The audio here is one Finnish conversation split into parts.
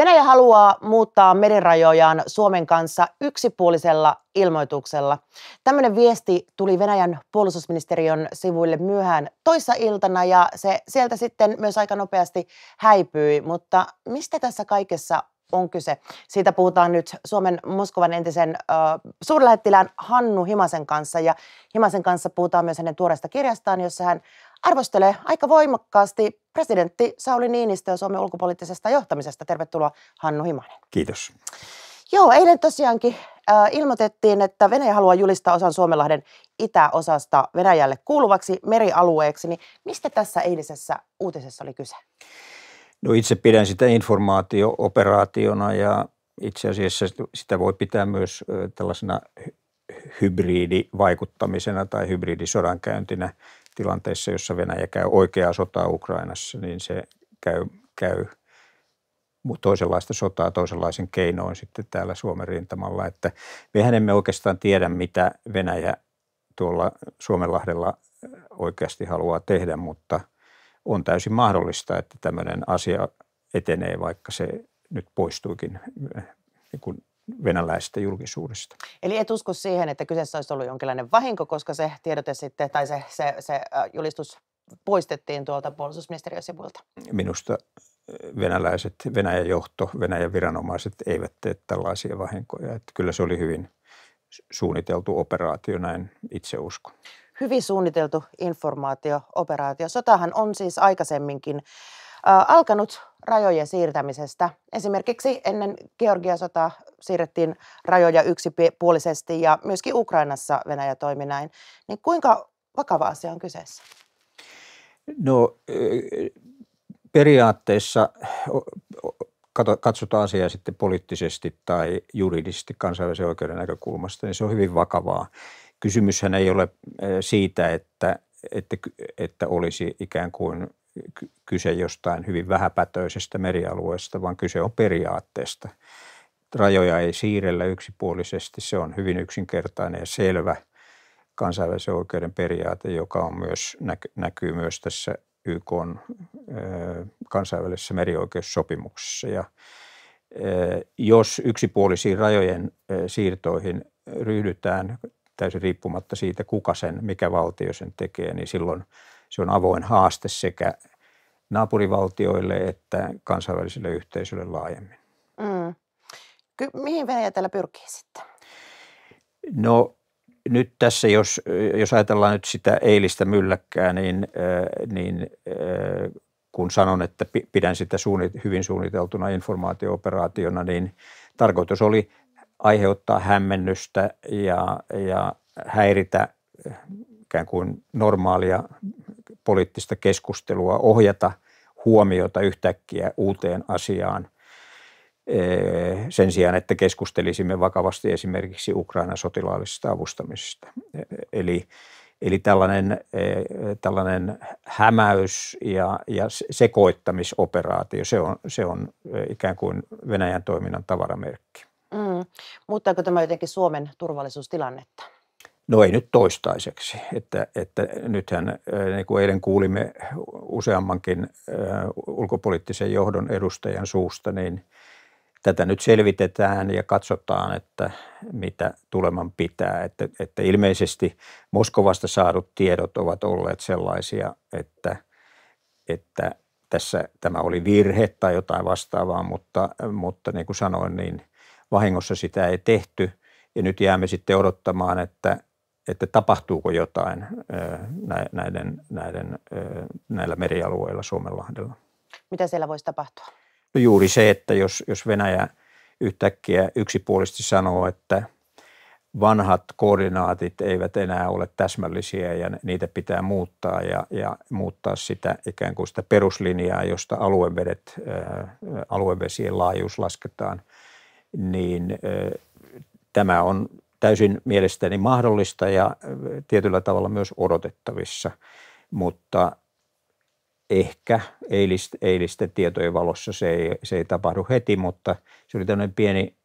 Venäjä haluaa muuttaa merirajojaan Suomen kanssa yksipuolisella ilmoituksella. Tämmöinen viesti tuli Venäjän puolustusministeriön sivuille myöhään toissa iltana ja se sieltä sitten myös aika nopeasti häipyi. Mutta mistä tässä kaikessa on kyse? Siitä puhutaan nyt Suomen Moskovan entisen äh, suurlähettilään Hannu Himasen kanssa ja Himasen kanssa puhutaan myös hänen tuoreesta kirjastaan, jossa hän arvostelee aika voimakkaasti presidentti Sauli ja Suomen ulkopoliittisesta johtamisesta. Tervetuloa Hannu Himanen. Kiitos. Joo, eilen tosiaankin äh, ilmoitettiin, että Venäjä haluaa julistaa osan Suomenlahden itäosasta Venäjälle kuuluvaksi merialueeksi. Niin mistä tässä eilisessä uutisessa oli kyse? No itse pidän sitä informaatiooperaationa ja itse asiassa sitä voi pitää myös äh, tällaisena hybridivaikuttamisena tai hybridisodankäyntinä tilanteessa, jossa Venäjä käy oikeaa sotaa Ukrainassa, niin se käy, käy toisenlaista sotaa toisenlaisen keinoin sitten täällä Suomen rintamalla. Että mehän emme oikeastaan tiedä, mitä Venäjä tuolla Suomenlahdella äh, oikeasti haluaa tehdä, mutta on täysin mahdollista, että tämmöinen asia etenee, vaikka se nyt poistuikin äh, niin kuin venäläisestä julkisuudesta. Eli et usko siihen, että kyseessä olisi ollut jonkinlainen vahinko, koska se tiedote sitten, tai se, se, se julistus poistettiin tuolta puolustusministeriön sivuilta? Minusta venäläiset, Venäjän johto, Venäjän viranomaiset eivät tee tällaisia vahinkoja. Että kyllä se oli hyvin suunniteltu operaatio, näin itse uskon. Hyvin suunniteltu informaatio-operaatio. Sotahan on siis aikaisemminkin alkanut rajojen siirtämisestä. Esimerkiksi ennen Georgiasota sotaa siirrettiin rajoja yksipuolisesti ja myöskin Ukrainassa Venäjä toimi näin. Niin kuinka vakava asia on kyseessä? No periaatteessa katsotaan asiaa sitten poliittisesti tai juridisesti kansainvälisen oikeuden näkökulmasta, niin se on hyvin vakavaa. Kysymyshän ei ole siitä, että, että, että olisi ikään kuin kyse jostain hyvin vähäpätöisestä merialueesta, vaan kyse on periaatteesta. Rajoja ei siirrellä yksipuolisesti, se on hyvin yksinkertainen ja selvä kansainvälisen oikeuden periaate, joka on myös, näkyy myös tässä YK äh, kansainvälisessä merioikeussopimuksessa. Ja äh, jos yksipuolisiin rajojen äh, siirtoihin ryhdytään täysin riippumatta siitä, kuka sen, mikä valtio sen tekee, niin silloin – se on avoin haaste sekä naapurivaltioille että kansainväliselle yhteisölle laajemmin. Mm. Ky- mihin Venäjä täällä pyrkii sitten? No nyt tässä, jos, jos ajatellaan nyt sitä eilistä mylläkkää, niin, äh, niin äh, kun sanon, että pidän sitä suunni- hyvin suunniteltuna informaatiooperaationa, niin tarkoitus oli aiheuttaa hämmennystä ja, ja häiritä äh, ikään kuin normaalia poliittista keskustelua ohjata huomiota yhtäkkiä uuteen asiaan eh, sen sijaan, että keskustelisimme vakavasti esimerkiksi Ukraina sotilaallisesta avustamisesta. Eh, eli, eli tällainen, eh, tällainen hämäys ja, ja sekoittamisoperaatio, se on, se on ikään kuin Venäjän toiminnan tavaramerkki. Mm. Muuttaako tämä jotenkin Suomen turvallisuustilannetta? No ei nyt toistaiseksi, että, että nythän äh, niin kuin eilen kuulimme useammankin äh, ulkopoliittisen johdon edustajan suusta, niin tätä nyt selvitetään ja katsotaan, että mitä tuleman pitää. Että, että ilmeisesti Moskovasta saadut tiedot ovat olleet sellaisia, että, että tässä tämä oli virhe tai jotain vastaavaa, mutta, mutta niin kuin sanoin, niin vahingossa sitä ei tehty. Ja nyt jäämme sitten odottamaan, että, että tapahtuuko jotain näiden, näiden, näillä merialueilla Suomenlahdella. Mitä siellä voisi tapahtua? No juuri se, että jos, jos Venäjä yhtäkkiä yksipuolisesti sanoo, että vanhat koordinaatit eivät enää ole täsmällisiä ja niitä pitää muuttaa ja, ja muuttaa sitä ikään kuin sitä peruslinjaa, josta aluevedet, aluevesien laajuus lasketaan, niin tämä on täysin mielestäni mahdollista ja tietyllä tavalla myös odotettavissa, mutta ehkä eilist, eilisten tietojen valossa se ei, se ei tapahdu heti, mutta se oli tämmöinen pieni,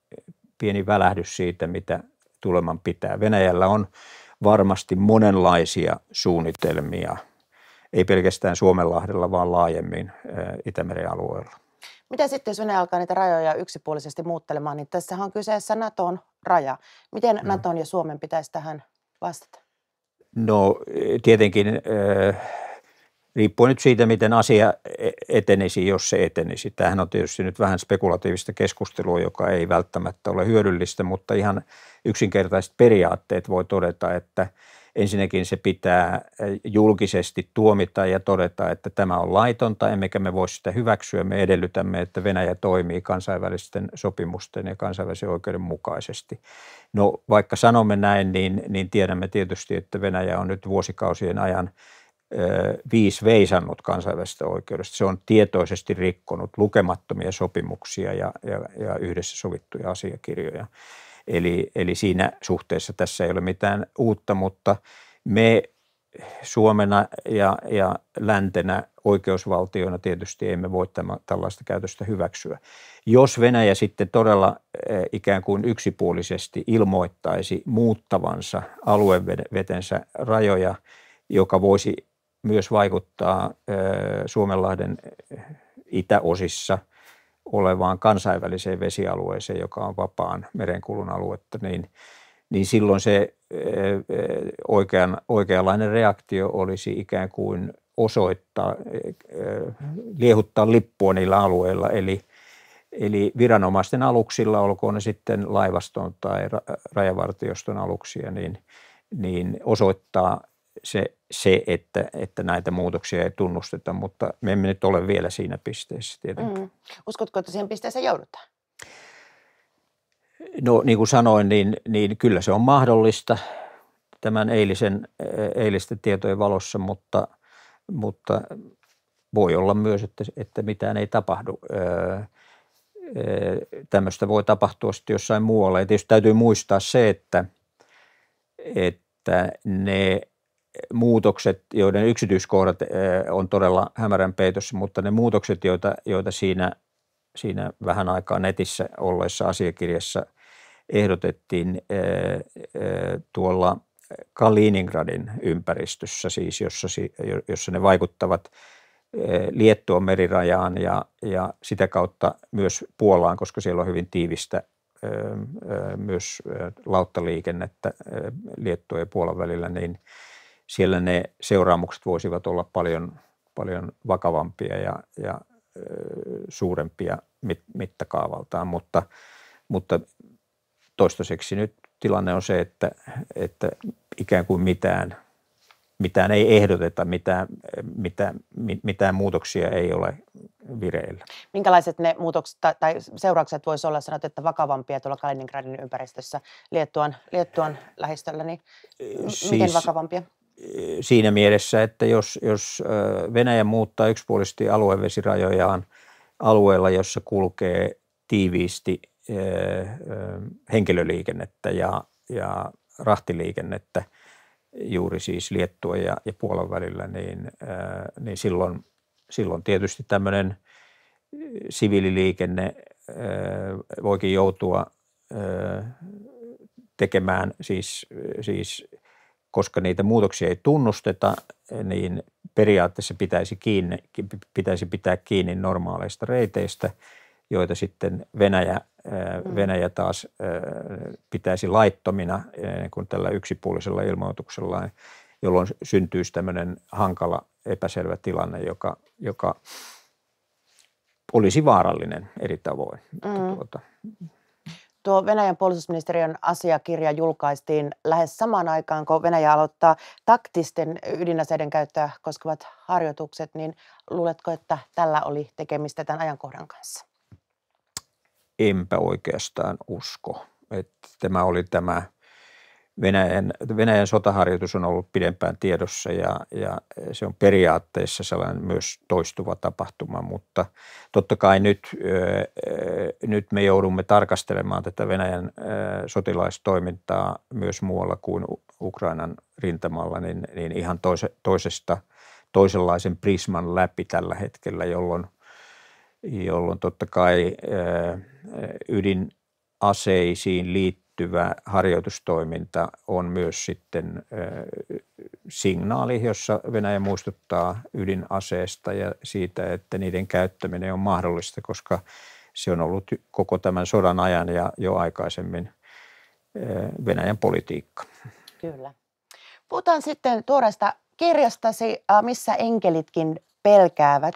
pieni välähdys siitä, mitä tuleman pitää. Venäjällä on varmasti monenlaisia suunnitelmia, ei pelkästään Suomenlahdella, vaan laajemmin Itämeren alueella. Mitä sitten, jos Venäjä alkaa niitä rajoja yksipuolisesti muuttelemaan, niin tässä on kyseessä Naton raja. Miten mm. Naton ja Suomen pitäisi tähän vastata? No eh, tietenkin äh, eh, riippuu nyt siitä, miten asia e-, etenisi, jos se etenisi. Tämähän on tietysti nyt vähän spekulatiivista keskustelua, joka ei välttämättä ole hyödyllistä, mutta ihan yksinkertaiset periaatteet voi todeta, että – ensinnäkin se pitää julkisesti tuomita ja todeta, että tämä on laitonta, emmekä me voi sitä hyväksyä. Me edellytämme, että Venäjä toimii kansainvälisten sopimusten ja kansainvälisen oikeuden mukaisesti. No vaikka sanomme näin, niin, niin tiedämme tietysti, että Venäjä on nyt vuosikausien ajan viisi veisannut kansainvälisestä oikeudesta. Se on tietoisesti rikkonut lukemattomia sopimuksia ja, ja, ja yhdessä sovittuja asiakirjoja. Eli, eli siinä suhteessa tässä ei ole mitään uutta, mutta me Suomena ja, ja läntenä oikeusvaltiona tietysti emme voi tämä, tällaista käytöstä hyväksyä. Jos Venäjä sitten todella eh, ikään kuin yksipuolisesti ilmoittaisi muuttavansa aluevetensä rajoja, joka voisi myös vaikuttaa eh, Suomenlahden eh, itäosissa – olevaan kansainväliseen vesialueeseen, joka on vapaan merenkulun aluetta, niin, niin silloin se eh, eh, oikean, oikeanlainen reaktio olisi ikään kuin osoittaa, eh, liehuttaa lippua niillä alueilla, eli, eli viranomaisten aluksilla, olkoon ne sitten laivaston tai rajavartioston aluksia, niin, niin osoittaa se, se että, että näitä muutoksia ei tunnusteta, mutta me emme nyt ole vielä siinä pisteessä tietenkin. Mm. Uskotko, että siihen pisteeseen joudutaan? No niin kuin sanoin, niin, niin kyllä se on mahdollista tämän eilisen, eh, eilisten tietojen valossa, mutta, mutta voi olla myös, että, että mitään ei tapahdu. Öö, öö, tämmöistä voi tapahtua sitten jossain muualla. Ja tietysti täytyy muistaa se, että, että ne muutokset, joiden yksityiskohdat eh, on todella hämärän peitossa, mutta ne muutokset, joita, joita siinä, siinä vähän aikaa netissä olleessa asiakirjassa ehdotettiin eh, eh, tuolla Kaliningradin ympäristössä, siis jossa, jossa ne vaikuttavat Liettuan merirajaan ja, ja sitä kautta myös Puolaan, koska siellä on hyvin tiivistä myös lauttaliikennettä Liettua ja Puolan välillä, niin – siellä ne seuraamukset voisivat olla paljon, paljon vakavampia ja, ja suurempia mit, mittakaavaltaan, mutta, mutta toistaiseksi nyt tilanne on se, että, että ikään kuin mitään, mitään ei ehdoteta, mitään, mitään, mitään muutoksia ei ole vireillä. Minkälaiset ne muutokset tai seuraukset voisi olla, sanot, että vakavampia tuolla Kaliningradin ympäristössä Liettuan, Liettuan lähistöllä, niin siis, miten vakavampia? siinä mielessä, että jos, jos Venäjä muuttaa yksipuolisesti aluevesirajojaan alueella, jossa kulkee tiiviisti henkilöliikennettä ja, ja rahtiliikennettä juuri siis Liettua ja, ja Puolan välillä, niin, niin silloin, silloin tietysti tämmöinen siviililiikenne voikin joutua tekemään siis, siis koska niitä muutoksia ei tunnusteta, niin periaatteessa pitäisi, kiinni, pitäisi pitää kiinni normaaleista reiteistä, joita sitten Venäjä, äh, mm. Venäjä taas äh, pitäisi laittomina äh, kun tällä yksipuolisella ilmoituksella, jolloin syntyisi tämmöinen hankala epäselvä tilanne, joka, joka olisi vaarallinen eri tavoin. Mm. Tuota, Tuo Venäjän puolustusministeriön asiakirja julkaistiin lähes samaan aikaan, kun Venäjä aloittaa taktisten ydinaseiden käyttöä koskevat harjoitukset, niin luuletko, että tällä oli tekemistä tämän ajankohdan kanssa? Enpä oikeastaan usko. Että tämä oli tämä Venäjän, Venäjän sotaharjoitus on ollut pidempään tiedossa ja, ja se on periaatteessa sellainen myös toistuva tapahtuma, mutta totta kai nyt, nyt me joudumme tarkastelemaan tätä Venäjän sotilaistoimintaa myös muualla kuin Ukrainan rintamalla, niin, niin ihan toise, toisesta, toisenlaisen prisman läpi tällä hetkellä, jolloin, jolloin totta kai ydinaseisiin liittyy liittyvä harjoitustoiminta on myös sitten signaali, jossa Venäjä muistuttaa ydinaseesta ja siitä, että niiden käyttäminen on mahdollista, koska se on ollut koko tämän sodan ajan ja jo aikaisemmin Venäjän politiikka. Kyllä. Puhutaan sitten tuoreesta kirjastasi, äh, missä enkelitkin pelkäävät,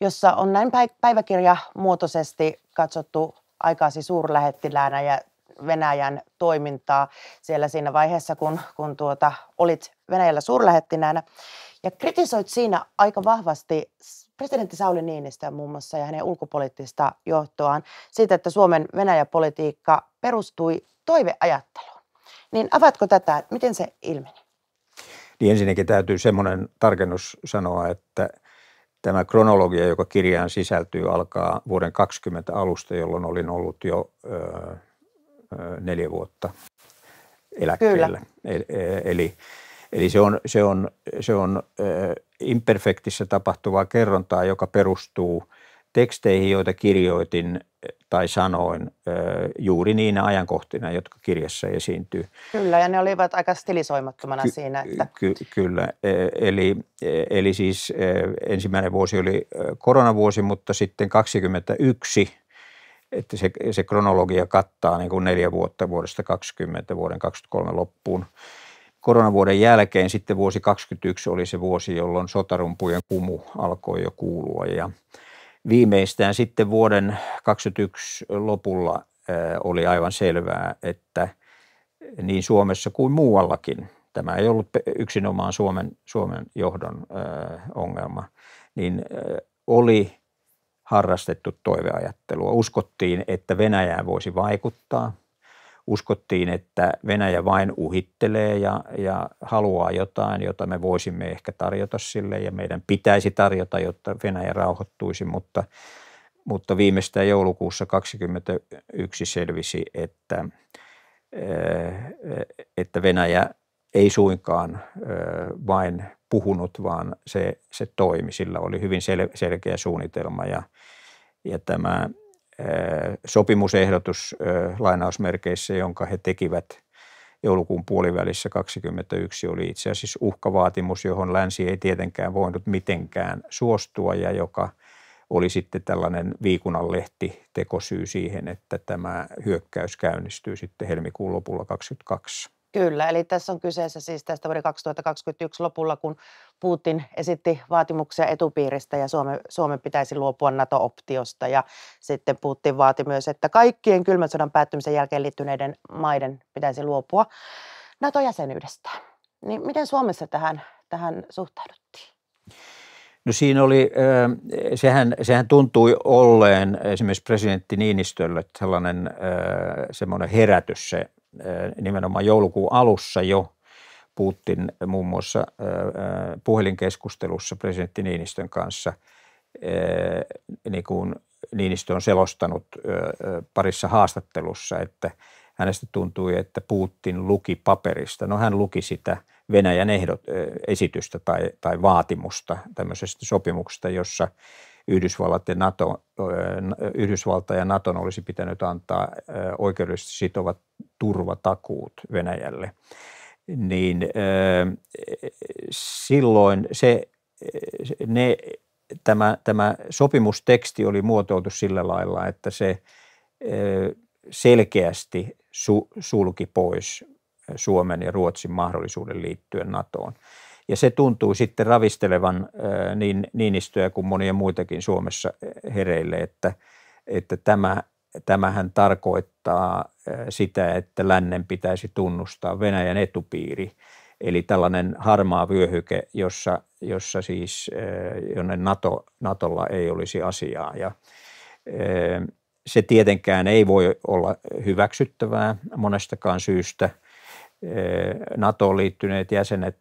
jossa on näin päiväkirjamuotoisesti katsottu aikaasi suurlähettiläänä ja Venäjän toimintaa siellä siinä vaiheessa, kun, kun tuota, olit Venäjällä suurlähettinäänä. Ja kritisoit siinä aika vahvasti presidentti Sauli Niinistöä muun muassa ja hänen ulkopoliittista johtoaan siitä, että Suomen Venäjä-politiikka perustui toiveajatteluun. Niin avatko tätä, että miten se ilmeni? Niin ensinnäkin täytyy semmoinen tarkennus sanoa, että tämä kronologia, joka kirjaan sisältyy, alkaa vuoden 20 alusta, jolloin olin ollut jo neljä vuotta eläkkeellä. Kyllä. E, e, eli, eli se on, se on, se on imperfektissä tapahtuvaa kerrontaa, joka perustuu teksteihin, joita kirjoitin tai sanoin juuri niinä ajankohtina, jotka kirjassa esiintyy. Kyllä, ja ne olivat aika stilisoimattomana Ky- siinä. Että... Ky- kyllä, e, eli, eli siis ensimmäinen vuosi oli koronavuosi, mutta sitten 2021 että se, se kronologia kattaa niin kuin neljä vuotta vuodesta 20 vuoden 23 loppuun. Koronavuoden jälkeen sitten vuosi 2021 oli se vuosi, jolloin sotarumpujen kumu alkoi jo kuulua ja viimeistään sitten vuoden 2021 lopulla eh, oli aivan selvää, että niin Suomessa kuin muuallakin, tämä ei ollut yksinomaan Suomen, Suomen johdon eh, ongelma, niin eh, oli harrastettu toiveajattelua. Uskottiin, että Venäjään voisi vaikuttaa. Uskottiin, että Venäjä vain uhittelee ja, ja haluaa jotain, jota me voisimme ehkä tarjota sille ja meidän pitäisi tarjota, jotta Venäjä rauhoittuisi, mutta, mutta viimeistään joulukuussa 2021 selvisi, että, äh, että Venäjä ei suinkaan äh, vain puhunut, vaan se, se toimi. Sillä oli hyvin sel- selkeä suunnitelma ja ja tämä sopimusehdotus lainausmerkeissä, jonka he tekivät joulukuun puolivälissä 2021, oli itse asiassa uhkavaatimus, johon länsi ei tietenkään voinut mitenkään suostua ja joka oli sitten tällainen viikunanlehti tekosyy siihen, että tämä hyökkäys käynnistyy sitten helmikuun lopulla 2022. Kyllä, eli tässä on kyseessä siis tästä vuoden 2021 lopulla, kun Putin esitti vaatimuksia etupiiristä ja Suomen, Suomen pitäisi luopua NATO-optiosta. Ja sitten Putin vaati myös, että kaikkien kylmän sodan päättymisen jälkeen liittyneiden maiden pitäisi luopua NATO-jäsenyydestä. Niin miten Suomessa tähän, tähän suhtauduttiin? No siinä oli, sehän, sehän tuntui olleen esimerkiksi presidentti Niinistölle sellainen sellainen herätys se nimenomaan joulukuun alussa jo Putin muun muassa puhelinkeskustelussa presidentti Niinistön kanssa, niin kuin Niinistö on selostanut parissa haastattelussa, että hänestä tuntui, että Putin luki paperista. No hän luki sitä Venäjän ehdot, esitystä tai, tai vaatimusta tämmöisestä sopimuksesta, jossa – Yhdysvallat ja NATO, Yhdysvalta ja Naton olisi pitänyt antaa oikeudellisesti sitovat turvatakuut Venäjälle, niin silloin se, ne, tämä, tämä sopimusteksti oli muotoiltu sillä lailla, että se selkeästi sulki pois Suomen ja Ruotsin mahdollisuuden liittyä NATOon. Ja se tuntuu sitten ravistelevan niin Niinistöä kuin monia muitakin Suomessa hereille, että, että tämä, tämähän tarkoittaa sitä, että lännen pitäisi tunnustaa Venäjän etupiiri, eli tällainen harmaa vyöhyke, jossa, jossa siis, jonne NATO, NATOlla ei olisi asiaa. Ja, se tietenkään ei voi olla hyväksyttävää monestakaan syystä – NATOon liittyneet jäsenet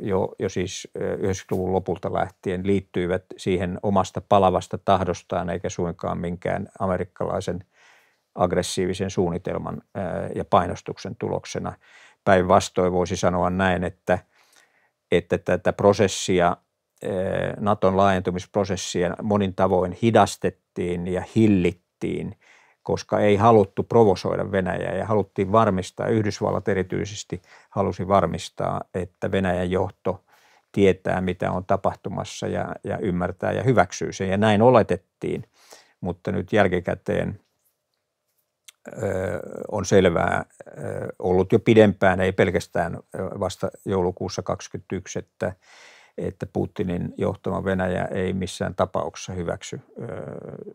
jo, jo siis 90-luvun lopulta lähtien liittyivät siihen omasta palavasta tahdostaan eikä suinkaan minkään amerikkalaisen aggressiivisen suunnitelman ja painostuksen tuloksena. Päinvastoin voisi sanoa näin, että, että tätä prosessia, Naton laajentumisprosessia monin tavoin hidastettiin ja hillittiin – koska ei haluttu provosoida Venäjää ja haluttiin varmistaa, Yhdysvallat erityisesti halusi varmistaa, että Venäjän johto tietää, mitä on tapahtumassa ja, ja ymmärtää ja hyväksyy sen. Ja näin oletettiin, mutta nyt jälkikäteen ö, on selvää ö, ollut jo pidempään, ei pelkästään vasta joulukuussa 2021, että että Putinin johtama Venäjä ei missään tapauksessa hyväksy ö,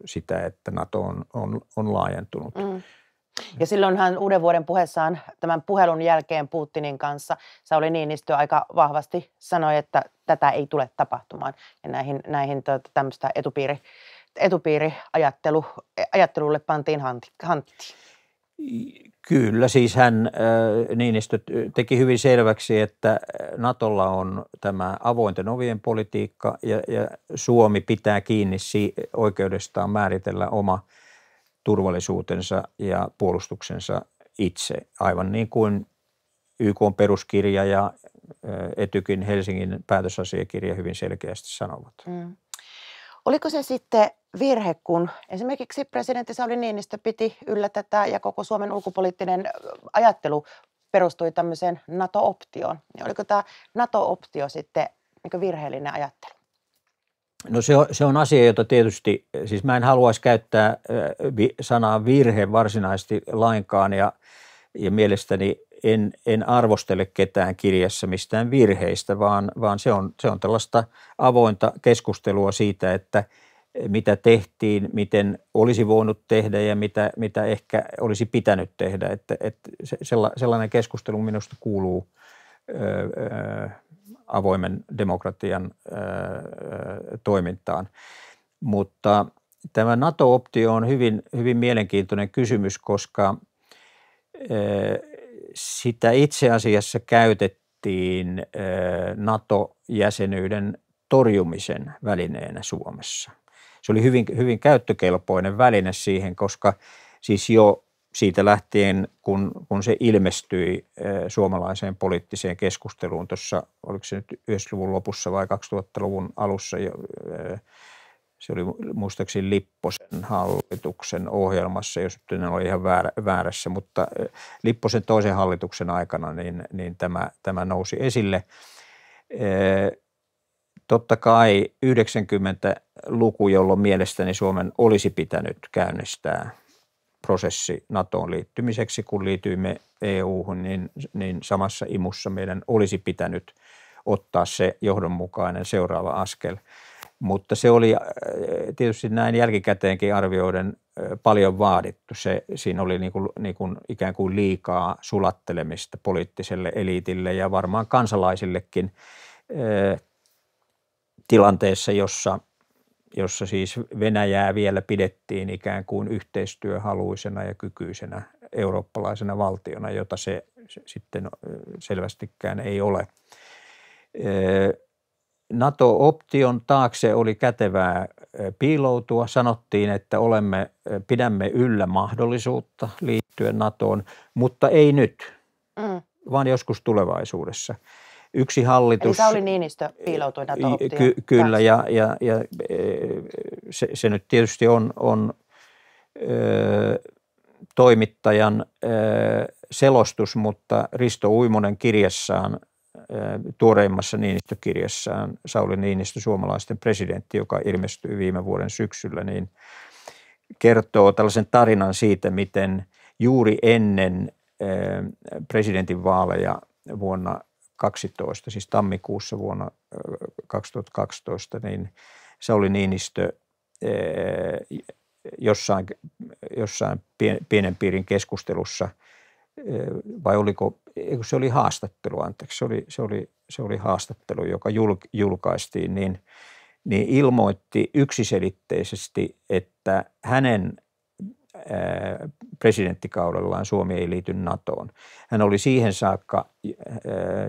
sitä, että NATO on, on, on laajentunut. Mm. Ja silloin hän uuden vuoden puheessaan tämän puhelun jälkeen Putinin kanssa, Sauli Niinistö aika vahvasti sanoi, että tätä ei tule tapahtumaan. Ja näihin, näihin tuota, tämmöistä etupiiri, ajattelulle pantiin hantti. Kyllä, siis hän, äh, Niinistö teki hyvin selväksi, että äh, Natolla on tämä avointen ovien politiikka ja, ja Suomi pitää kiinni si- oikeudestaan määritellä oma turvallisuutensa ja puolustuksensa itse, aivan niin kuin YK on peruskirja ja äh, Etykin Helsingin päätösasiakirja hyvin selkeästi sanovat. Mm. Oliko se sitten virhe, kun esimerkiksi presidentti Sauli Niinistö piti yllä tätä ja koko Suomen ulkopoliittinen ajattelu perustui tämmöiseen NATO-optioon. Niin oliko tämä NATO-optio sitten niin virheellinen ajattelu? No se on, se on asia, jota tietysti, siis mä en haluaisi käyttää sanaa virhe varsinaisesti lainkaan ja, ja mielestäni en, en arvostele ketään kirjassa mistään virheistä, vaan, vaan se, on, se on tällaista avointa keskustelua siitä, että mitä tehtiin, miten olisi voinut tehdä ja mitä, mitä ehkä olisi pitänyt tehdä. Että, että sellainen keskustelu minusta kuuluu ö, avoimen demokratian ö, toimintaan. Mutta tämä NATO-optio on hyvin, hyvin mielenkiintoinen kysymys, koska sitä itse asiassa käytettiin NATO-jäsenyyden torjumisen välineenä Suomessa. Se oli hyvin, hyvin käyttökelpoinen väline siihen, koska siis jo siitä lähtien, kun, kun se ilmestyi suomalaiseen poliittiseen keskusteluun tuossa, oliko se nyt 90-luvun lopussa vai 2000-luvun alussa, se oli muistaakseni Lipposen hallituksen ohjelmassa, jos nyt en ole ihan väärä, väärässä, mutta Lipposen toisen hallituksen aikana niin, niin tämä, tämä nousi esille. Totta kai 90-luku, jolloin mielestäni Suomen olisi pitänyt käynnistää prosessi NATOon liittymiseksi, kun liityimme EU-hun, niin, niin samassa imussa meidän olisi pitänyt ottaa se johdonmukainen seuraava askel – mutta se oli äh, tietysti näin jälkikäteenkin arvioiden äh, paljon vaadittu. Se, siinä oli niin kuin, niin kuin ikään kuin liikaa sulattelemista poliittiselle eliitille ja varmaan kansalaisillekin äh, tilanteessa, jossa, jossa siis Venäjää vielä pidettiin ikään kuin yhteistyöhaluisena ja kykyisenä eurooppalaisena valtiona, jota se sitten selvästikään ei ole. NATO-option taakse oli kätevää eh, piiloutua. Sanottiin, että olemme, eh, pidämme yllä mahdollisuutta liittyä NATOon, mutta ei nyt, mm. vaan joskus tulevaisuudessa. Yksi hallitus... Eli Sauli Niinistö piiloutui nato ky- Kyllä, ja, ja, ja eh, se, se nyt tietysti on, on ö, toimittajan ö, selostus, mutta Risto Uimonen kirjassaan – tuoreimmassa Niinistökirjassaan Sauli Niinistö, suomalaisten presidentti, joka ilmestyi viime vuoden syksyllä, niin kertoo tällaisen tarinan siitä, miten juuri ennen presidentinvaaleja vuonna 12, siis tammikuussa vuonna 2012, niin Sauli Niinistö jossain, jossain pienen piirin keskustelussa – vai oliko, se oli haastattelu, anteeksi, se oli, se oli, se oli haastattelu, joka julkaistiin, niin, niin ilmoitti yksiselitteisesti, että hänen presidenttikaudellaan Suomi ei liity NATOon. Hän oli siihen saakka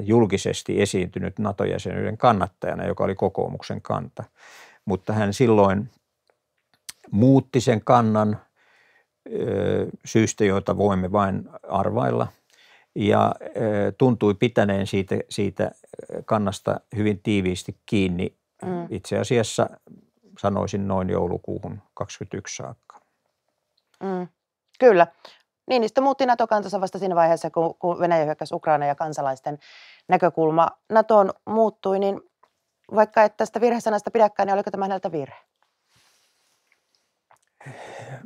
julkisesti esiintynyt NATO-jäsenyyden kannattajana, joka oli kokoomuksen kanta. Mutta hän silloin muutti sen kannan – syystä, joita voimme vain arvailla. Ja tuntui pitäneen siitä, siitä kannasta hyvin tiiviisti kiinni mm. itse asiassa sanoisin noin joulukuuhun 21 saakka. Mm. Kyllä. Niinistö muutti NATO-kantansa vasta siinä vaiheessa, kun, kun Venäjä hyökkäsi Ukraina ja kansalaisten näkökulma NATOon muuttui, niin vaikka et tästä virhesanasta pidäkään, niin oliko tämä häneltä virhe?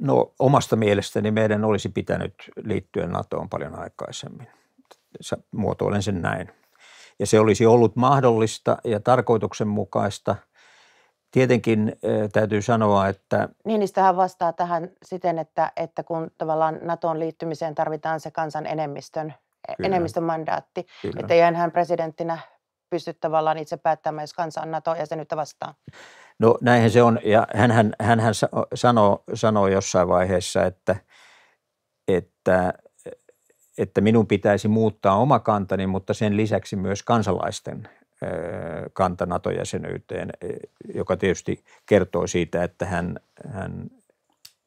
No omasta mielestäni meidän olisi pitänyt liittyä NATOon paljon aikaisemmin. Muotoilen sen näin. Ja se olisi ollut mahdollista ja tarkoituksenmukaista. Tietenkin eh, täytyy sanoa, että... Niinistöhän niin vastaa tähän siten, että, että kun tavallaan NATOon liittymiseen tarvitaan se kansan enemmistön, Kyllä. enemmistön mandaatti. Kyllä. Että hän presidenttinä pysty tavallaan itse päättämään, jos kansa on NATO-jäsenyyttä vastaan. No näinhän se on ja hänhän, hänhän sanoo, sanoo jossain vaiheessa, että, että, että minun pitäisi muuttaa oma kantani, mutta sen lisäksi myös kansalaisten kanta NATO-jäsenyyteen, e, joka tietysti kertoo siitä, että hän, hän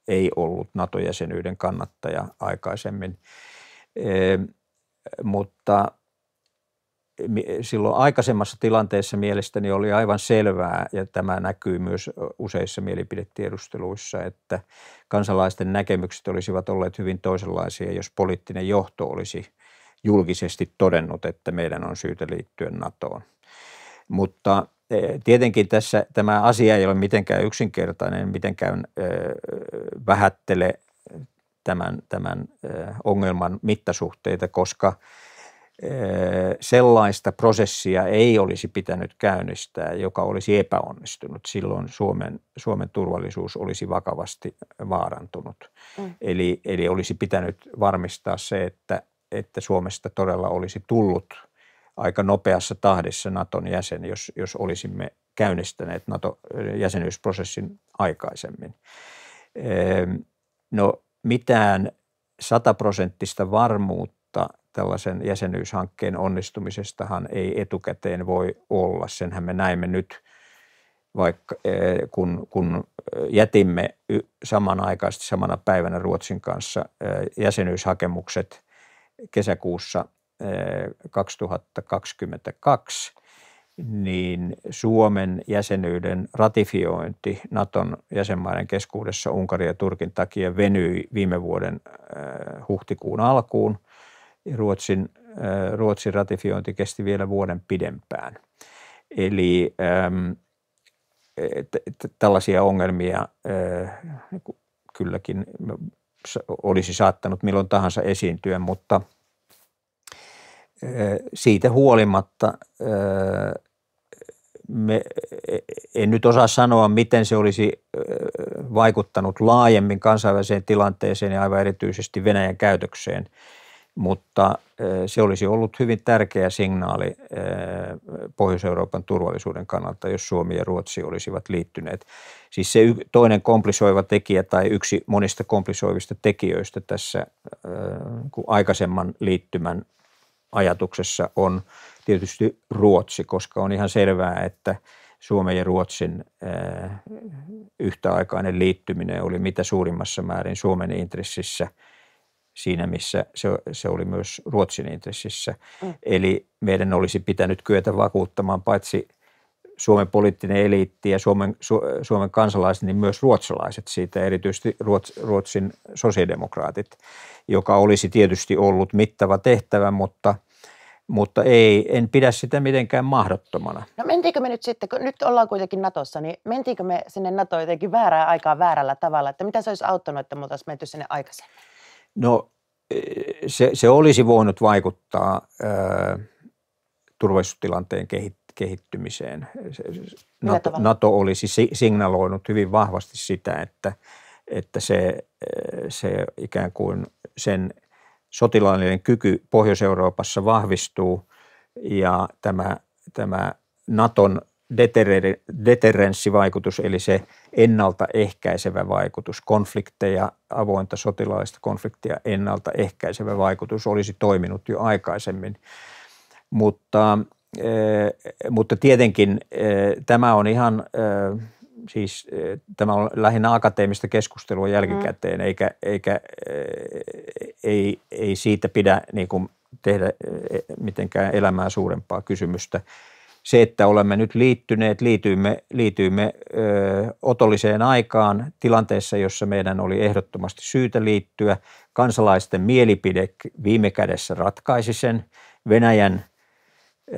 ei ollut NATO-jäsenyyden kannattaja aikaisemmin. Mutta silloin aikaisemmassa tilanteessa mielestäni oli aivan selvää, ja tämä näkyy myös useissa mielipidetiedusteluissa, että kansalaisten näkemykset olisivat olleet hyvin toisenlaisia, jos poliittinen johto olisi julkisesti todennut, että meidän on syytä liittyä NATOon. Mutta e, tietenkin tässä tämä asia ei ole mitenkään yksinkertainen, mitenkään e, vähättele tämän, tämän e, ongelman mittasuhteita, koska – Öö, sellaista prosessia ei olisi pitänyt käynnistää, joka olisi epäonnistunut. Silloin Suomen, Suomen turvallisuus olisi vakavasti vaarantunut. Mm. Eli, eli olisi pitänyt varmistaa se, että, että Suomesta todella olisi tullut aika nopeassa tahdissa Naton jäsen, jos, jos olisimme käynnistäneet NATO-jäsenyysprosessin aikaisemmin. Öö, no mitään sataprosenttista varmuutta – tällaisen jäsenyyshankkeen onnistumisestahan ei etukäteen voi olla. Senhän me näimme nyt, vaikka, eh, kun, kun eh, jätimme samanaikaisesti samana päivänä Ruotsin kanssa eh, jäsenyyshakemukset kesäkuussa 2022 niin Suomen jäsenyyden ratifiointi Naton jäsenmaiden keskuudessa Unkarin ja Turkin takia venyi viime vuoden huhtikuun alkuun. Ruotsin, äh, Ruotsin ratifiointi kesti vielä vuoden pidempään. Eli ähm, tällaisia ongelmia äh, niin kylläkin olisi saattanut milloin tahansa esiintyä, mutta äh, siitä huolimatta me, e-, en nyt osaa sanoa, miten se olisi vaikuttanut laajemmin kansainväliseen tilanteeseen ja aivan erityisesti Venäjän käytökseen – mutta se olisi ollut hyvin tärkeä signaali Pohjois-Euroopan turvallisuuden kannalta, jos Suomi ja Ruotsi olisivat liittyneet. Siis se toinen komplisoiva tekijä tai yksi monista komplisoivista tekijöistä tässä aikaisemman liittymän ajatuksessa on tietysti Ruotsi, koska on ihan selvää, että Suomen ja Ruotsin yhtäaikainen liittyminen oli mitä suurimmassa määrin Suomen intressissä – siinä, missä se, se oli myös Ruotsin intressissä. Mm. Eli meidän olisi pitänyt kyetä vakuuttamaan paitsi Suomen poliittinen eliitti ja Suomen, Su, Suomen kansalaiset, niin myös ruotsalaiset siitä, erityisesti Ruots, Ruotsin sosiaalidemokraatit, joka olisi tietysti ollut mittava tehtävä, mutta – mutta ei, en pidä sitä mitenkään mahdottomana. No mentiinkö me nyt sitten, kun nyt ollaan kuitenkin Natossa, niin mentiinkö me sinne Nato jotenkin väärään aikaan väärällä tavalla, että mitä se olisi auttanut, että me oltaisiin menty sinne aikaisemmin? No e, se, se olisi voinut vaikuttaa ö, turvallisuustilanteen kehittymiseen. NATO, NATO olisi signaloinut hyvin vahvasti sitä, että, että se, e, se ikään kuin sen sotilaallinen kyky Pohjois-Euroopassa vahvistuu ja tämä, tämä Naton deterrenssivaikutus, eli se – ennaltaehkäisevä vaikutus, konflikteja, avointa sotilaallista konfliktia ennaltaehkäisevä vaikutus olisi toiminut jo aikaisemmin. Mutta, eh, mutta tietenkin eh, tämä on ihan eh, siis tämä on lähinnä akateemista keskustelua mm. jälkikäteen, eikä, eikä ei, ei siitä pidä niin kuin tehdä mitenkään elämää suurempaa kysymystä se, että olemme nyt liittyneet, liityimme, liityimme ö, otolliseen aikaan tilanteessa, jossa meidän oli ehdottomasti syytä liittyä. Kansalaisten mielipide viime kädessä ratkaisi sen. Venäjän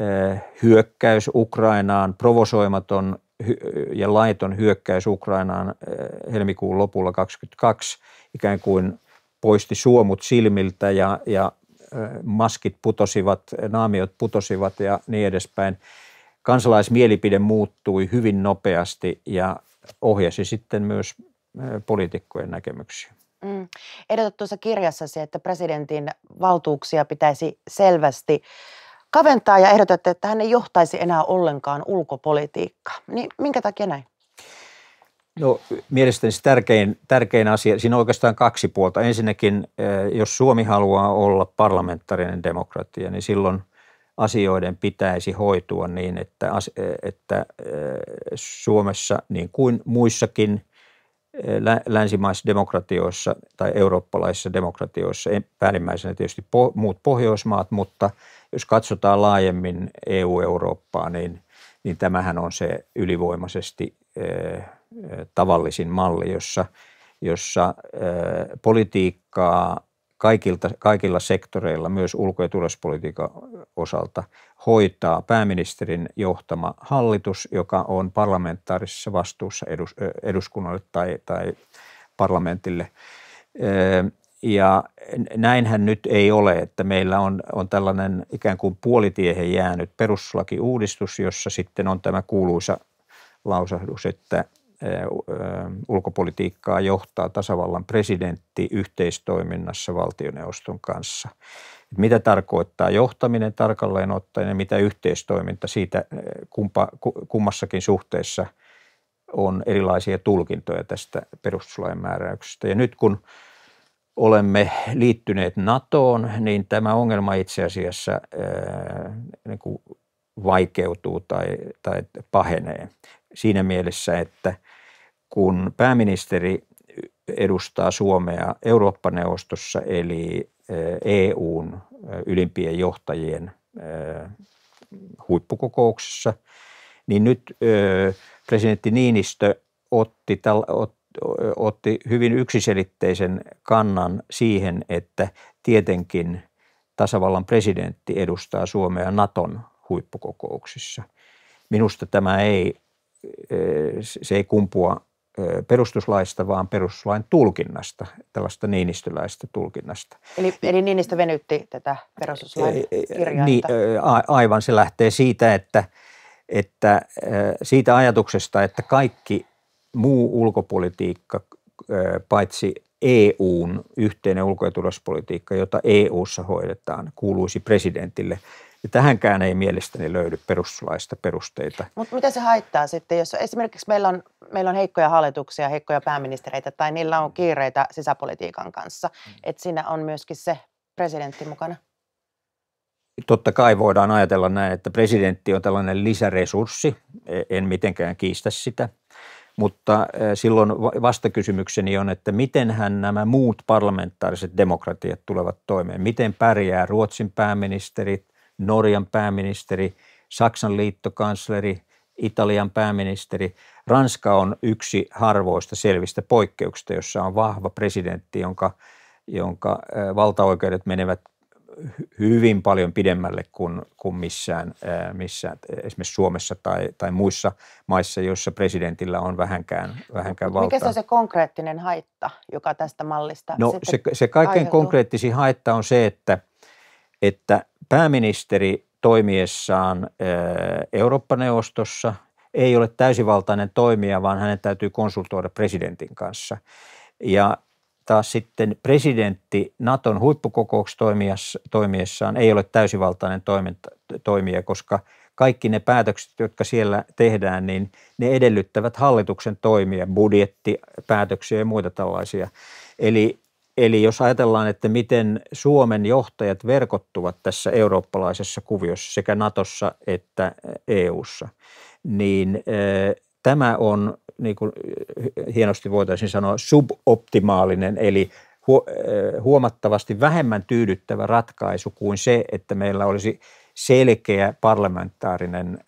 ö, hyökkäys Ukrainaan, provosoimaton ja laiton hyökkäys Ukrainaan helmikuun lopulla 22 ikään kuin poisti suomut silmiltä ja, ja maskit putosivat, naamiot putosivat ja niin edespäin kansalaismielipide muuttui hyvin nopeasti ja ohjasi sitten myös poliitikkojen näkemyksiä. Mm. Edotat tuossa kirjassasi, että presidentin valtuuksia pitäisi selvästi kaventaa ja ehdotatte, että hän ei johtaisi enää ollenkaan ulkopolitiikkaa. Niin minkä takia näin? No, mielestäni se tärkein, tärkein asia, siinä on oikeastaan kaksi puolta. Ensinnäkin, jos Suomi haluaa olla parlamentaarinen demokratia, niin silloin asioiden pitäisi hoitua niin, että, e, että e, Suomessa niin kuin muissakin e, länsimaisissa demokratioissa tai eurooppalaisissa demokratioissa, päällimmäisenä tietysti muut Pohjoismaat, mutta jos katsotaan laajemmin EU-Eurooppaa, niin, niin tämähän on se ylivoimaisesti tavallisin malli, jossa, jossa politiikkaa kaikilta, kaikilla sektoreilla, myös ulko- ja turvallisuuspolitiikan osalta, hoitaa pääministerin johtama hallitus, joka on parlamentaarisessa vastuussa edus, eduskunnalle tai, tai parlamentille. Ja näinhän nyt ei ole, että meillä on, on tällainen ikään kuin puolitiehen jäänyt perustuslakiuudistus, jossa sitten on tämä kuuluisa lausahdus, että ulkopolitiikkaa johtaa tasavallan presidentti yhteistoiminnassa valtioneuvoston kanssa. Mitä tarkoittaa johtaminen tarkalleen ottaen ja mitä yhteistoiminta siitä kumpa, kummassakin suhteessa on erilaisia tulkintoja tästä perustuslain määräyksestä. Ja nyt kun olemme liittyneet NATOon, niin tämä ongelma itse asiassa ää, niin kuin vaikeutuu tai, tai pahenee siinä mielessä, että – kun pääministeri edustaa Suomea Eurooppa-neuvostossa eli eh, EUn eh, ylimpien johtajien eh, huippukokouksessa, niin nyt presidentti Niinistö otti, otti hyvin yksiselitteisen kannan siihen, että tietenkin tasavallan presidentti edustaa Suomea Naton huippukokouksissa. Minusta tämä ei, se ei kumpua perustuslaista, vaan perustuslain tulkinnasta, tällaista niinistöläistä tulkinnasta. Eli, eli Niinistö venytti tätä perustuslain kirjaa? Niin, aivan, se lähtee siitä, että, että siitä ajatuksesta, että kaikki muu ulkopolitiikka, paitsi EUn yhteinen ulko- ja turvallisuuspolitiikka, jota EUssa hoidetaan, kuuluisi presidentille – ja tähänkään ei mielestäni löydy perustuslaista perusteita. Mutta mitä se haittaa sitten, jos esimerkiksi meillä on, meillä on heikkoja hallituksia, heikkoja pääministereitä tai niillä on kiireitä sisäpolitiikan kanssa, mm. että siinä on myöskin se presidentti mukana? Totta kai voidaan ajatella näin, että presidentti on tällainen lisäresurssi, e, en mitenkään kiistä sitä. Mutta e, silloin vastakysymykseni on, että miten hän nämä muut parlamentaariset demokratiat tulevat toimeen. Miten pärjää Ruotsin pääministerit, Norjan pääministeri, Saksan liittokansleri, Italian pääministeri. Ranska on yksi harvoista selvistä poikkeuksista, jossa on vahva presidentti, jonka, jonka valtaoikeudet menevät hyvin paljon pidemmälle kuin, kuin missään, missään, esimerkiksi Suomessa tai, tai muissa maissa, joissa presidentillä on vähänkään, vähänkään valtaa. Mikä se on se konkreettinen haitta, joka tästä mallista No se, se kaikkein aiheutuu? konkreettisin haitta on se, että, että pääministeri toimiessaan äh, Eurooppa-neuvostossa ei ole täysivaltainen toimija, vaan hänen täytyy konsultoida presidentin kanssa. Ja taas sitten presidentti Naton huippukokouksessa toimiessaan ei ole täysivaltainen toimija, koska kaikki ne päätökset, jotka siellä tehdään, niin ne edellyttävät hallituksen toimia, budjettipäätöksiä ja muita tällaisia. Eli Eli jos ajatellaan, että miten Suomen johtajat verkottuvat tässä eurooppalaisessa kuviossa sekä Natossa että eh, EUssa, niin eh, tämä on, niin kuin eh, hienosti voitaisiin sanoa, suboptimaalinen, eli huomattavasti vähemmän tyydyttävä ratkaisu kuin se, että meillä olisi selkeä parlamentaarinen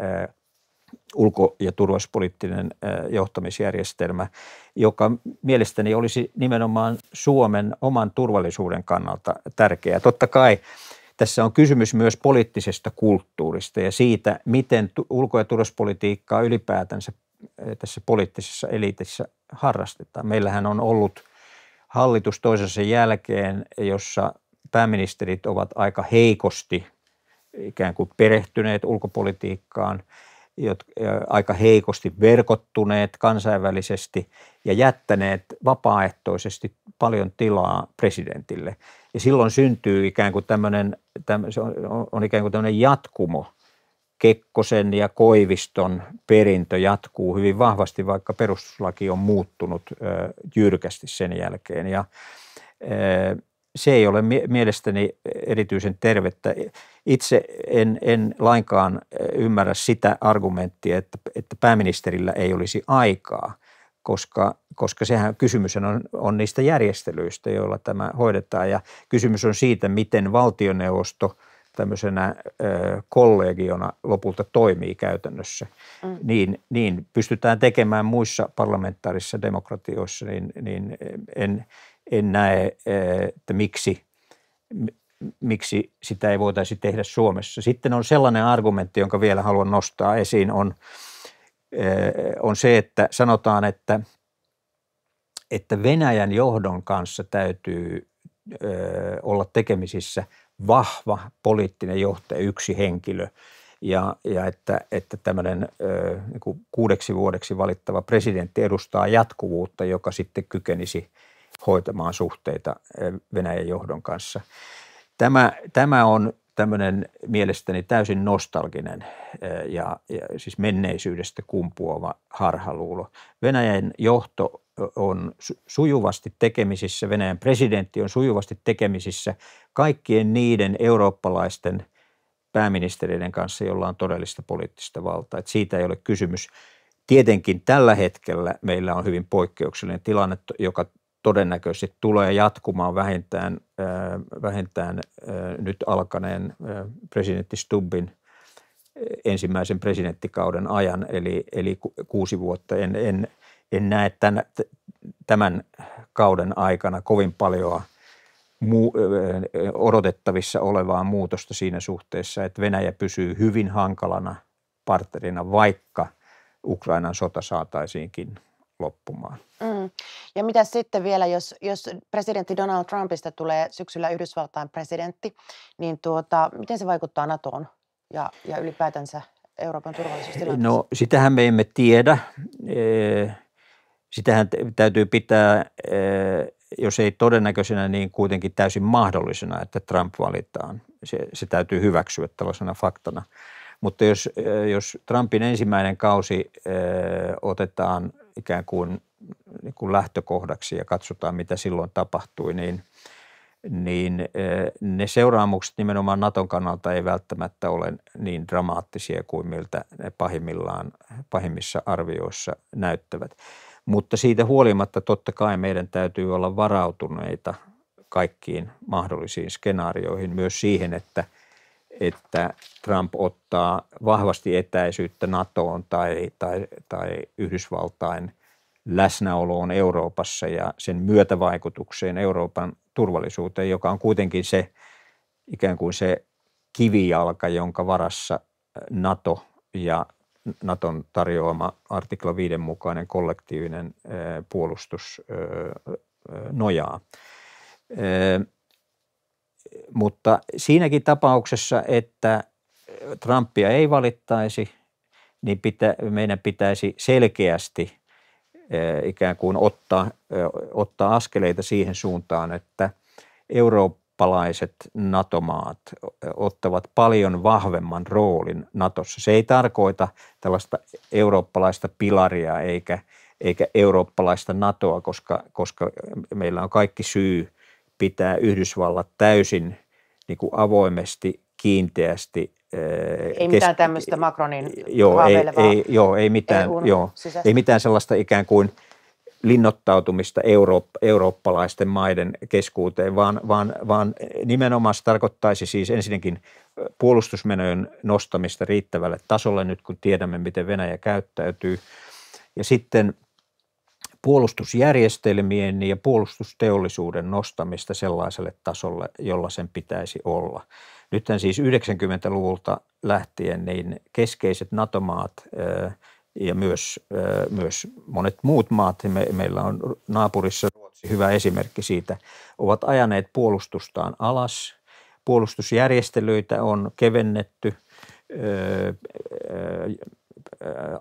ulko- ja turvallisuuspoliittinen johtamisjärjestelmä, joka mielestäni olisi nimenomaan Suomen oman turvallisuuden kannalta tärkeää. Totta kai tässä on kysymys myös poliittisesta kulttuurista ja siitä, miten ulko- ja turvallisuuspolitiikkaa ylipäätänsä tässä poliittisessa eliitissä harrastetaan. Meillähän on ollut hallitus toisensa jälkeen, jossa pääministerit ovat aika heikosti ikään kuin perehtyneet ulkopolitiikkaan – jotka, aika heikosti verkottuneet kansainvälisesti ja jättäneet vapaaehtoisesti paljon tilaa presidentille. Ja silloin syntyy ikään kuin tämmöinen, se on, ikään kuin tämmöinen jatkumo. Kekkosen ja Koiviston perintö jatkuu hyvin vahvasti, vaikka perustuslaki on muuttunut jyrkästi sen jälkeen. Ja, se ei ole mielestäni erityisen tervettä. Itse en, en lainkaan eh, ymmärrä sitä argumenttia, että, että pääministerillä ei olisi aikaa, koska, koska sehän kysymys on, on niistä järjestelyistä, joilla tämä hoidetaan. Ja kysymys on siitä, miten valtioneuvosto tämmöisenä ö, eh, kollegiona lopulta toimii käytännössä. Mm. Niin, niin pystytään tekemään muissa parlamentaarisissa demokratioissa, niin, niin eh, en – en näe, eh, että miksi, miksi sitä ei voitaisi tehdä Suomessa. Sitten on sellainen argumentti, jonka vielä haluan nostaa esiin, on, eh, on se, että sanotaan, että, että Venäjän johdon kanssa täytyy eh, olla tekemisissä vahva poliittinen johtaja, yksi henkilö ja, ja että, että tämmöinen ö, niin kuudeksi vuodeksi valittava presidentti edustaa jatkuvuutta, joka sitten kykenisi – hoitamaan suhteita eh, Venäjän johdon kanssa. Tämä, tämä on tämmöinen mielestäni täysin nostalginen eh, ja, ja siis menneisyydestä kumpuava harhaluulo. Venäjän johto on sujuvasti tekemisissä, Venäjän presidentti on sujuvasti tekemisissä kaikkien niiden eurooppalaisten pääministeriiden kanssa, jolla on todellista poliittista valtaa. Et siitä ei ole kysymys. Tietenkin tällä hetkellä meillä on hyvin poikkeuksellinen tilanne, joka todennäköisesti tulee jatkumaan vähintään, vähintään nyt alkaneen presidentti Stubbin ensimmäisen presidenttikauden ajan, eli, eli kuusi vuotta. En, en, en näe tämän, tämän kauden aikana kovin paljon muu, odotettavissa olevaa muutosta siinä suhteessa, että Venäjä pysyy hyvin hankalana partnerina, vaikka Ukrainan sota saataisiinkin loppumaan. Mm. Mm. Ja mitä sitten vielä, jos, jos presidentti Donald Trumpista tulee syksyllä Yhdysvaltain presidentti, niin tuota, miten se vaikuttaa NATOon ja, ja ylipäätänsä Euroopan turvallisuustilanteeseen? No sitähän me emme tiedä. Sitähän täytyy pitää, jos ei todennäköisenä, niin kuitenkin täysin mahdollisena, että Trump valitaan. Se, se täytyy hyväksyä tällaisena faktana. Mutta jos, jos Trumpin ensimmäinen kausi otetaan ikään kuin niin kuin lähtökohdaksi ja katsotaan, mitä silloin tapahtui, niin, niin eh, ne seuraamukset nimenomaan Naton kannalta ei välttämättä ole niin dramaattisia kuin miltä ne pahimmillaan, pahimmissa arvioissa näyttävät. Mutta siitä huolimatta totta kai meidän täytyy olla varautuneita kaikkiin mahdollisiin skenaarioihin, myös siihen, että – että Trump ottaa vahvasti etäisyyttä NATOon tai, tai, tai Yhdysvaltain läsnäoloon Euroopassa ja sen myötävaikutukseen Euroopan turvallisuuteen, joka on kuitenkin se ikään kuin se kivijalka, jonka varassa äh, NATO ja Naton tarjoama artikla 5 mukainen kollektiivinen äh, puolustus nojaa. Mutta siinäkin tapauksessa, että Trumpia ei valittaisi, niin pitä, meidän pitäisi selkeästi Eh, ikään kuin ottaa, eh, ottaa askeleita siihen suuntaan, että eurooppalaiset NATO-maat ottavat paljon vahvemman roolin Natossa. Se ei tarkoita tällaista eurooppalaista pilaria eikä, eikä eurooppalaista NATOa, koska, koska meillä on kaikki syy pitää Yhdysvallat täysin niin kuin avoimesti kiinteästi ei mitään tämmöistä Macronin joo, ei, ei, joo, ei mitään, e joo, ei mitään sellaista ikään kuin linnoittautumista Euroop, eurooppalaisten maiden keskuuteen, vaan, vaan, vaan nimenomaan se tarkoittaisi siis ensinnäkin puolustusmenojen nostamista riittävälle tasolle nyt, kun tiedämme, miten Venäjä käyttäytyy. Ja sitten puolustusjärjestelmien ja puolustusteollisuuden nostamista sellaiselle tasolle, jolla sen pitäisi olla. Nyt siis 90-luvulta lähtien niin keskeiset NATO-maat ja myös, myös monet muut maat, me, meillä on naapurissa Ruotsi hyvä esimerkki siitä, ovat ajaneet puolustustaan alas. Puolustusjärjestelyitä on kevennetty,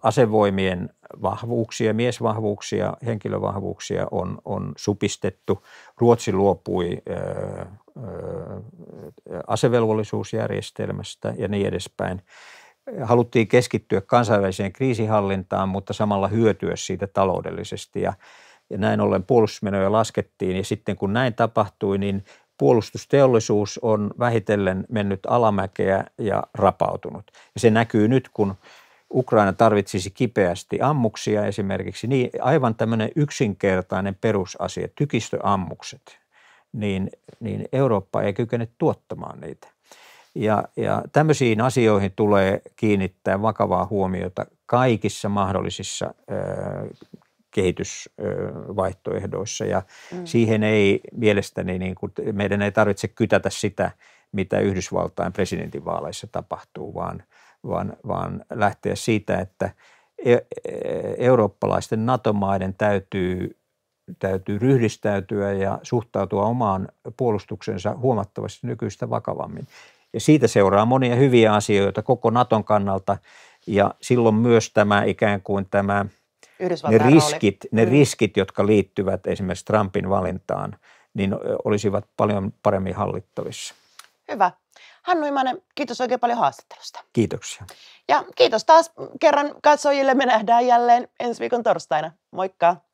asevoimien vahvuuksia, miesvahvuuksia, henkilövahvuuksia on, on supistettu. Ruotsi luopui ö, ö, asevelvollisuusjärjestelmästä ja niin edespäin. Haluttiin keskittyä kansainväliseen kriisihallintaan, mutta samalla hyötyä siitä taloudellisesti. Ja, ja näin ollen puolustusmenoja laskettiin ja sitten kun näin tapahtui, niin puolustusteollisuus on vähitellen mennyt alamäkeä ja rapautunut. Ja se näkyy nyt, kun Ukraina tarvitsisi kipeästi ammuksia esimerkiksi, niin aivan tämmöinen yksinkertainen perusasia, tykistöammukset, niin, niin Eurooppa ei kykene tuottamaan niitä. Ja, ja tämmöisiin asioihin tulee kiinnittää vakavaa huomiota kaikissa mahdollisissa ö, kehitysvaihtoehdoissa ja mm. siihen ei mielestäni, niin kuin, meidän ei tarvitse kytätä sitä, mitä Yhdysvaltain presidentinvaaleissa tapahtuu, vaan – vaan, vaan lähteä siitä, että e, e, eurooppalaisten NATO-maiden täytyy, täytyy ryhdistäytyä ja suhtautua omaan puolustuksensa huomattavasti nykyistä vakavammin. Ja siitä seuraa monia hyviä asioita koko Naton kannalta ja silloin myös tämä ikään kuin tämä ne riskit, ne mm. riskit, jotka liittyvät esimerkiksi Trumpin valintaan, niin olisivat paljon paremmin hallittavissa. Hyvä. Hannu Imanen, kiitos oikein paljon haastattelusta. Kiitoksia. Ja kiitos taas kerran katsojille. Me nähdään jälleen ensi viikon torstaina. Moikka!